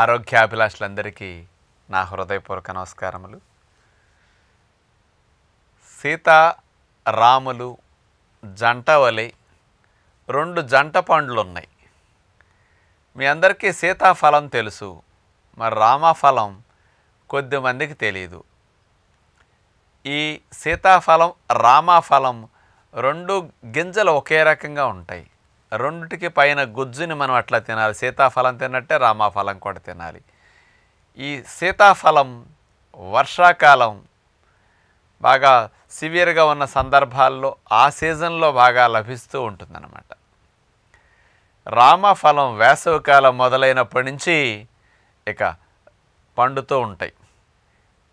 ఆరోగ్యాభిలాషులందరికీ నా హృదయపూర్వక నమస్కారములు జంట జంటవలి రెండు జంట పండ్లు ఉన్నాయి మీ అందరికీ సీతాఫలం తెలుసు మరి రామఫలం కొద్దిమందికి తెలియదు ఈ సీతాఫలం రామాఫలం రెండు గింజలు ఒకే రకంగా ఉంటాయి రెండుటికి పైన గుజ్జుని మనం అట్లా తినాలి సీతాఫలం తిన్నట్టే రామాఫలం కూడా తినాలి ఈ సీతాఫలం వర్షాకాలం బాగా సివియర్గా ఉన్న సందర్భాల్లో ఆ సీజన్లో బాగా లభిస్తూ ఉంటుందన్నమాట రామఫలం వేసవికాలం మొదలైనప్పటి నుంచి ఇక పండుతూ ఉంటాయి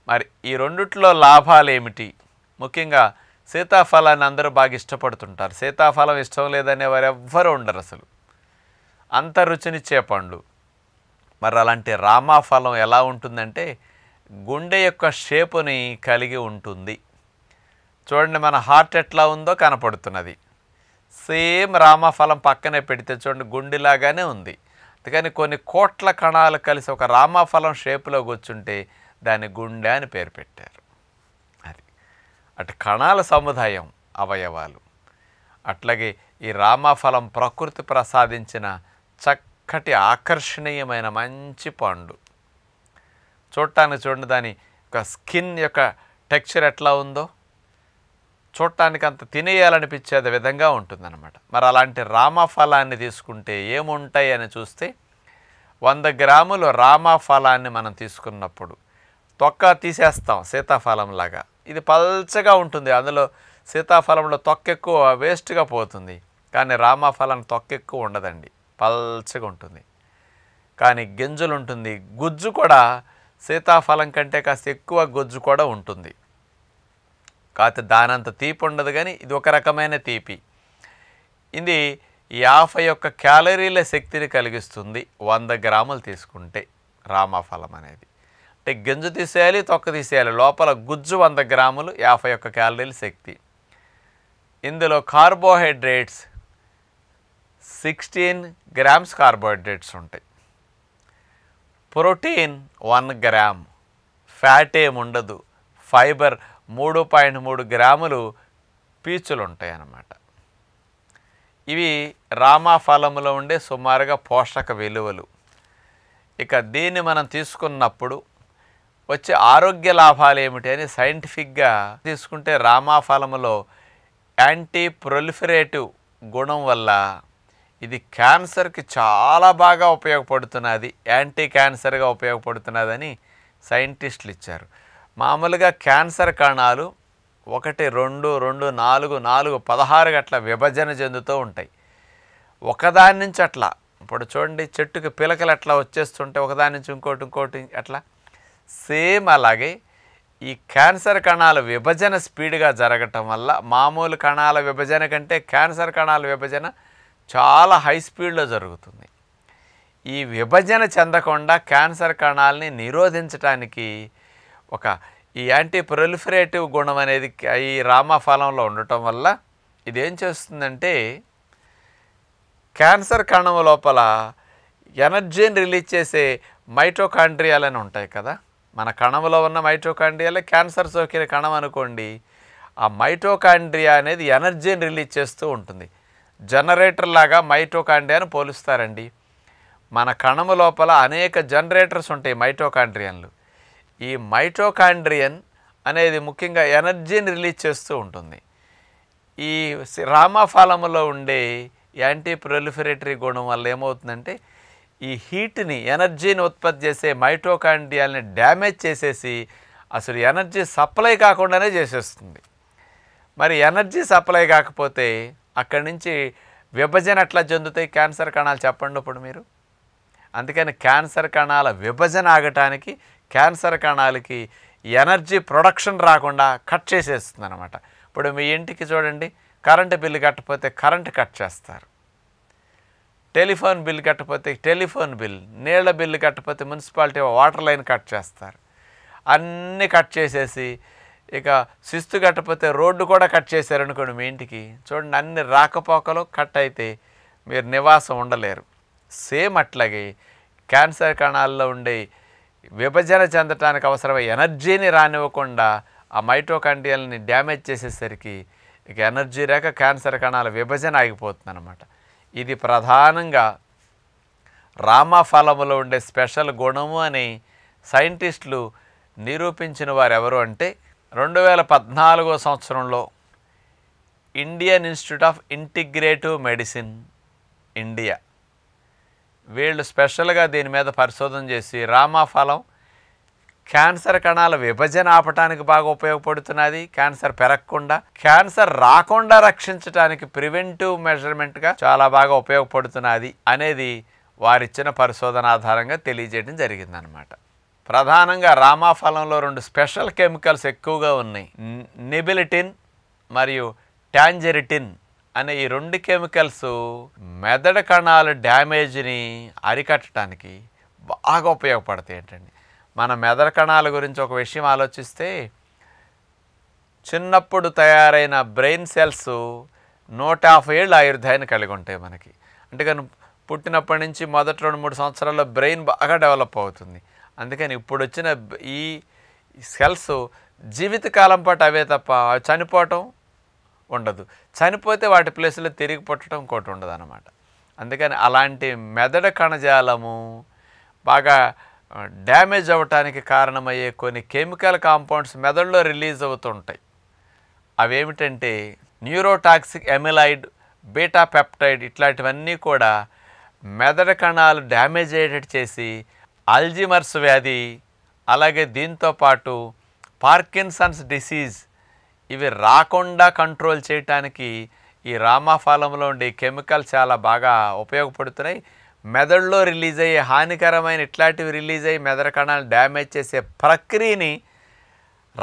మరి ఈ రెండిట్లో లాభాలు ఏమిటి ముఖ్యంగా సీతాఫలాన్ని అందరూ బాగా ఇష్టపడుతుంటారు సీతాఫలం ఇష్టం లేదనే వారు ఎవ్వరూ ఉండరు అసలు అంత రుచినిచ్చే పండ్లు మరి అలాంటి రామాఫలం ఎలా ఉంటుందంటే గుండె యొక్క షేపుని కలిగి ఉంటుంది చూడండి మన హార్ట్ ఎట్లా ఉందో కనపడుతున్నది సేమ్ రామాఫలం పక్కనే పెడితే చూడండి గుండెలాగానే ఉంది అందుకని కొన్ని కోట్ల కణాలు కలిసి ఒక రామాఫలం షేపులో కూర్చుంటే దాని గుండె అని పేరు పెట్టారు అటు కణాల సముదాయం అవయవాలు అట్లాగే ఈ రామఫలం ప్రకృతి ప్రసాదించిన చక్కటి ఆకర్షణీయమైన మంచి పండు చూడటానికి చూడండి దాని ఒక స్కిన్ యొక్క టెక్స్చర్ ఎట్లా ఉందో చూడటానికి అంత తినేయాలనిపించేది విధంగా ఉంటుందన్నమాట మరి అలాంటి రామఫలాన్ని తీసుకుంటే ఏముంటాయి అని చూస్తే వంద గ్రాములు రామఫలాన్ని మనం తీసుకున్నప్పుడు తొక్క తీసేస్తాం సీతాఫలంలాగా ఇది పల్చగా ఉంటుంది అందులో సీతాఫలంలో తొక్కెక్కువ వేస్ట్గా పోతుంది కానీ రామఫలం తొక్కెక్కువ ఉండదండి పల్చగా ఉంటుంది కానీ గింజలు ఉంటుంది గుజ్జు కూడా సీతాఫలం కంటే కాస్త ఎక్కువ గుజ్జు కూడా ఉంటుంది కాకపోతే దానంత తీపి ఉండదు కానీ ఇది ఒక రకమైన తీపి ఇది యాభై ఒక్క క్యాలరీల శక్తిని కలిగిస్తుంది వంద గ్రాములు తీసుకుంటే రామఫలం అనేది అంటే గింజ తీసేయాలి తొక్క తీసేయాలి లోపల గుజ్జు వంద గ్రాములు యాభై ఒక్క క్యాలరీలు శక్తి ఇందులో కార్బోహైడ్రేట్స్ సిక్స్టీన్ గ్రామ్స్ కార్బోహైడ్రేట్స్ ఉంటాయి ప్రోటీన్ వన్ గ్రామ్ ఫ్యాట్ ఏముండదు ఫైబర్ మూడు పాయింట్ మూడు గ్రాములు పీచులు ఉంటాయి అన్నమాట ఇవి రామాఫలంలో ఉండే సుమారుగా పోషక విలువలు ఇక దీన్ని మనం తీసుకున్నప్పుడు వచ్చే ఆరోగ్య లాభాలు ఏమిటి అని సైంటిఫిక్గా తీసుకుంటే రామాఫలములో యాంటీ ప్రొలిఫరేటివ్ గుణం వల్ల ఇది క్యాన్సర్కి చాలా బాగా ఉపయోగపడుతున్నది యాంటీ క్యాన్సర్గా ఉపయోగపడుతున్నదని సైంటిస్టులు ఇచ్చారు మామూలుగా క్యాన్సర్ కణాలు ఒకటి రెండు రెండు నాలుగు నాలుగు పదహారు అట్లా విభజన చెందుతూ ఉంటాయి ఒకదాని నుంచి అట్లా ఇప్పుడు చూడండి చెట్టుకి పిలకలు అట్లా వచ్చేస్తుంటే ఒకదాని నుంచి ఇంకోటి ఇంకోటి అట్లా సేమ్ అలాగే ఈ క్యాన్సర్ కణాల విభజన స్పీడ్గా జరగటం వల్ల మామూలు కణాల విభజన కంటే క్యాన్సర్ కణాల విభజన చాలా హై స్పీడ్లో జరుగుతుంది ఈ విభజన చెందకుండా క్యాన్సర్ కణాలని నిరోధించడానికి ఒక ఈ యాంటీ ప్రొలిఫరేటివ్ గుణం అనేది ఈ రామాఫలంలో ఉండటం వల్ల ఇదేం చేస్తుందంటే క్యాన్సర్ కణం లోపల ఎనర్జీని రిలీజ్ చేసే మైటోకాండ్రియాలని ఉంటాయి కదా మన కణంలో ఉన్న మైటోకాండ్రియాలో క్యాన్సర్ సోకిన కణం అనుకోండి ఆ మైటోకాండ్రియా అనేది ఎనర్జీని రిలీజ్ చేస్తూ ఉంటుంది జనరేటర్ లాగా మైటోకాండ్రియాను పోలుస్తారండి మన కణము లోపల అనేక జనరేటర్స్ ఉంటాయి మైటోకాండ్రియన్లు ఈ మైటోకాండ్రియన్ అనేది ముఖ్యంగా ఎనర్జీని రిలీజ్ చేస్తూ ఉంటుంది ఈ రామఫలములో ఉండే యాంటీ ప్రొలిఫరేటరీ గుణం వల్ల ఏమవుతుందంటే ఈ హీట్ని ఎనర్జీని ఉత్పత్తి చేసే మైటోకాండియాల్ని డ్యామేజ్ చేసేసి అసలు ఎనర్జీ సప్లై కాకుండానే చేసేస్తుంది మరి ఎనర్జీ సప్లై కాకపోతే అక్కడి నుంచి విభజన ఎట్లా చెందుతాయి క్యాన్సర్ కణాలు చెప్పండి ఇప్పుడు మీరు అందుకని క్యాన్సర్ కణాల విభజన ఆగటానికి క్యాన్సర్ కణాలకి ఎనర్జీ ప్రొడక్షన్ రాకుండా కట్ చేసేస్తుంది అనమాట ఇప్పుడు మీ ఇంటికి చూడండి కరెంటు బిల్లు కట్టపోతే కరెంటు కట్ చేస్తారు టెలిఫోన్ బిల్ కట్టకపోతే టెలిఫోన్ బిల్ నీళ్ల బిల్లు కట్టకపోతే మున్సిపాలిటీ వాటర్ లైన్ కట్ చేస్తారు అన్నీ కట్ చేసేసి ఇక శిస్తు కట్టకపోతే రోడ్డు కూడా కట్ చేశారనుకోండి మీ ఇంటికి చూడండి అన్ని రాకపోకలు కట్ అయితే మీరు నివాసం ఉండలేరు సేమ్ అట్లాగే క్యాన్సర్ కణాల్లో ఉండే విభజన చెందటానికి అవసరమైన ఎనర్జీని రానివ్వకుండా ఆ మైటోకాండియల్ని డ్యామేజ్ చేసేసరికి ఇక ఎనర్జీ రాక క్యాన్సర్ కణాల విభజన ఆగిపోతుంది అనమాట ఇది ప్రధానంగా రామఫలములో ఉండే స్పెషల్ గుణము అని సైంటిస్టులు నిరూపించిన వారు ఎవరు అంటే రెండు వేల పద్నాలుగో సంవత్సరంలో Indian Institute of Integrative Medicine India వీళ్ళు స్పెషల్గా దీని మీద పరిశోధన చేసి రామాఫలం క్యాన్సర్ కణాల విభజన ఆపటానికి బాగా ఉపయోగపడుతున్నది క్యాన్సర్ పెరగకుండా క్యాన్సర్ రాకుండా రక్షించడానికి ప్రివెంటివ్ మెజర్మెంట్గా చాలా బాగా ఉపయోగపడుతున్నది అనేది వారిచ్చిన పరిశోధన ఆధారంగా తెలియజేయడం జరిగిందనమాట ప్రధానంగా రామాఫలంలో రెండు స్పెషల్ కెమికల్స్ ఎక్కువగా ఉన్నాయి నిబిలిటిన్ మరియు ట్యాంజెరిటిన్ అనే ఈ రెండు కెమికల్స్ మెదడు కణాల డ్యామేజ్ని అరికట్టడానికి బాగా ఉపయోగపడతాయి ఏంటండి మన మెదడు కణాల గురించి ఒక విషయం ఆలోచిస్తే చిన్నప్పుడు తయారైన బ్రెయిన్ సెల్స్ నూట యాభై ఏళ్ళు ఆయుర్దాయాన్ని కలిగి ఉంటాయి మనకి అంటే కానీ పుట్టినప్పటి నుంచి మొదటి రెండు మూడు సంవత్సరాల్లో బ్రెయిన్ బాగా డెవలప్ అవుతుంది అందుకని ఇప్పుడు వచ్చిన ఈ సెల్స్ జీవితకాలం పాటు అవే తప్ప చనిపోవటం ఉండదు చనిపోతే వాటి ప్లేస్లో తిరిగి పుట్టడం ఇంకోటి ఉండదు అనమాట అందుకని అలాంటి మెదడు కణజాలము బాగా డ్యామేజ్ అవ్వటానికి కారణమయ్యే కొన్ని కెమికల్ కాంపౌండ్స్ మెదడులో రిలీజ్ అవుతుంటాయి ఏమిటంటే న్యూరోటాక్సిక్ ఎమిలైడ్ బీటా పెప్టైడ్ ఇట్లాంటివన్నీ కూడా మెదడు కణాలు డ్యామేజ్ అయ్యేటట్టు చేసి అల్జిమర్స్ వ్యాధి అలాగే దీంతోపాటు పార్కిన్సన్స్ డిసీజ్ ఇవి రాకుండా కంట్రోల్ చేయటానికి ఈ రామాఫాలంలో ఉండే కెమికల్ చాలా బాగా ఉపయోగపడుతున్నాయి మెదడులో రిలీజ్ అయ్యే హానికరమైన ఇట్లాంటివి రిలీజ్ అయ్యి మెదడు కణాలు డ్యామేజ్ చేసే ప్రక్రియని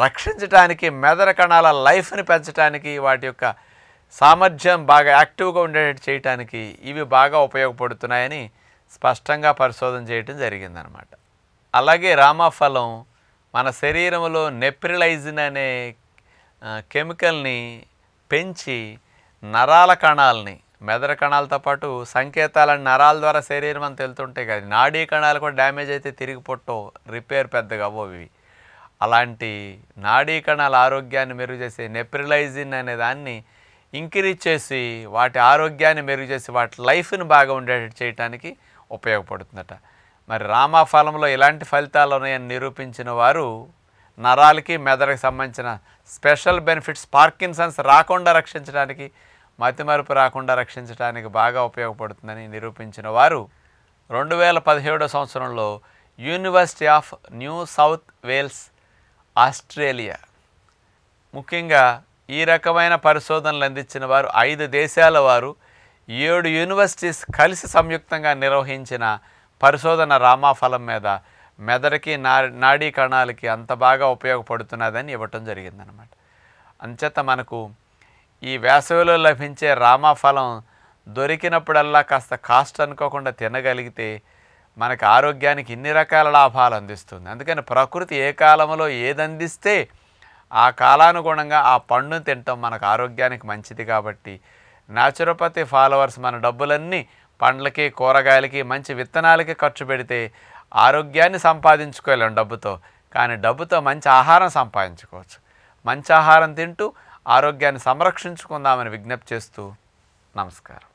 రక్షించడానికి మెదడు కణాల లైఫ్ని పెంచడానికి వాటి యొక్క సామర్థ్యం బాగా యాక్టివ్గా ఉండేటట్టు చేయటానికి ఇవి బాగా ఉపయోగపడుతున్నాయని స్పష్టంగా పరిశోధన చేయటం జరిగిందనమాట అలాగే రామాఫలం మన శరీరంలో నెప్రిలైజిన్ అనే కెమికల్ని పెంచి నరాల కణాలని మెదడు కణాలతో పాటు సంకేతాల నరాల ద్వారా శరీరం అంత వెళ్తుంటాయి కానీ నాడీ కణాలు కూడా డ్యామేజ్ అయితే తిరిగి పుట్టవు రిపేర్ పెద్దగా అవ్వవి అలాంటి నాడీ కణాల ఆరోగ్యాన్ని మెరుగు చేసే నెప్రిలైజిన్ అనే దాన్ని ఇంక్రీజ్ చేసి వాటి ఆరోగ్యాన్ని మెరుగు చేసి వాటి లైఫ్ని బాగా ఉండే చేయడానికి ఉపయోగపడుతుందట మరి రామా ఫలంలో ఇలాంటి ఫలితాలు ఉన్నాయని నిరూపించిన వారు నరాలకి మెదడుకి సంబంధించిన స్పెషల్ బెనిఫిట్స్ పార్కిన్సన్స్ రాకుండా రక్షించడానికి మతిమరుపు రాకుండా రక్షించడానికి బాగా ఉపయోగపడుతుందని నిరూపించిన వారు రెండు వేల పదిహేడో సంవత్సరంలో University of New South Wales Australia ముఖ్యంగా ఈ రకమైన పరిశోధనలు అందించిన వారు ఐదు దేశాల వారు ఏడు యూనివర్సిటీస్ కలిసి సంయుక్తంగా నిర్వహించిన పరిశోధన రామాఫలం మీద మెదడుకి నా నాడీ కణాలకి అంత బాగా ఉపయోగపడుతున్నదని ఇవ్వటం జరిగిందనమాట అంచేత మనకు ఈ వేసవిలో లభించే రామాఫలం దొరికినప్పుడల్లా కాస్త కాస్ట్ అనుకోకుండా తినగలిగితే మనకు ఆరోగ్యానికి ఇన్ని రకాల లాభాలు అందిస్తుంది అందుకని ప్రకృతి ఏ కాలంలో ఏది అందిస్తే ఆ కాలానుగుణంగా ఆ పండును తినటం మనకు ఆరోగ్యానికి మంచిది కాబట్టి న్యాచురోపతి ఫాలోవర్స్ మన డబ్బులన్నీ పండ్లకి కూరగాయలకి మంచి విత్తనాలకి ఖర్చు పెడితే ఆరోగ్యాన్ని సంపాదించుకోలేం డబ్బుతో కానీ డబ్బుతో మంచి ఆహారం సంపాదించుకోవచ్చు మంచి ఆహారం తింటూ ఆరోగ్యాన్ని సంరక్షించుకుందామని విజ్ఞప్తి చేస్తూ నమస్కారం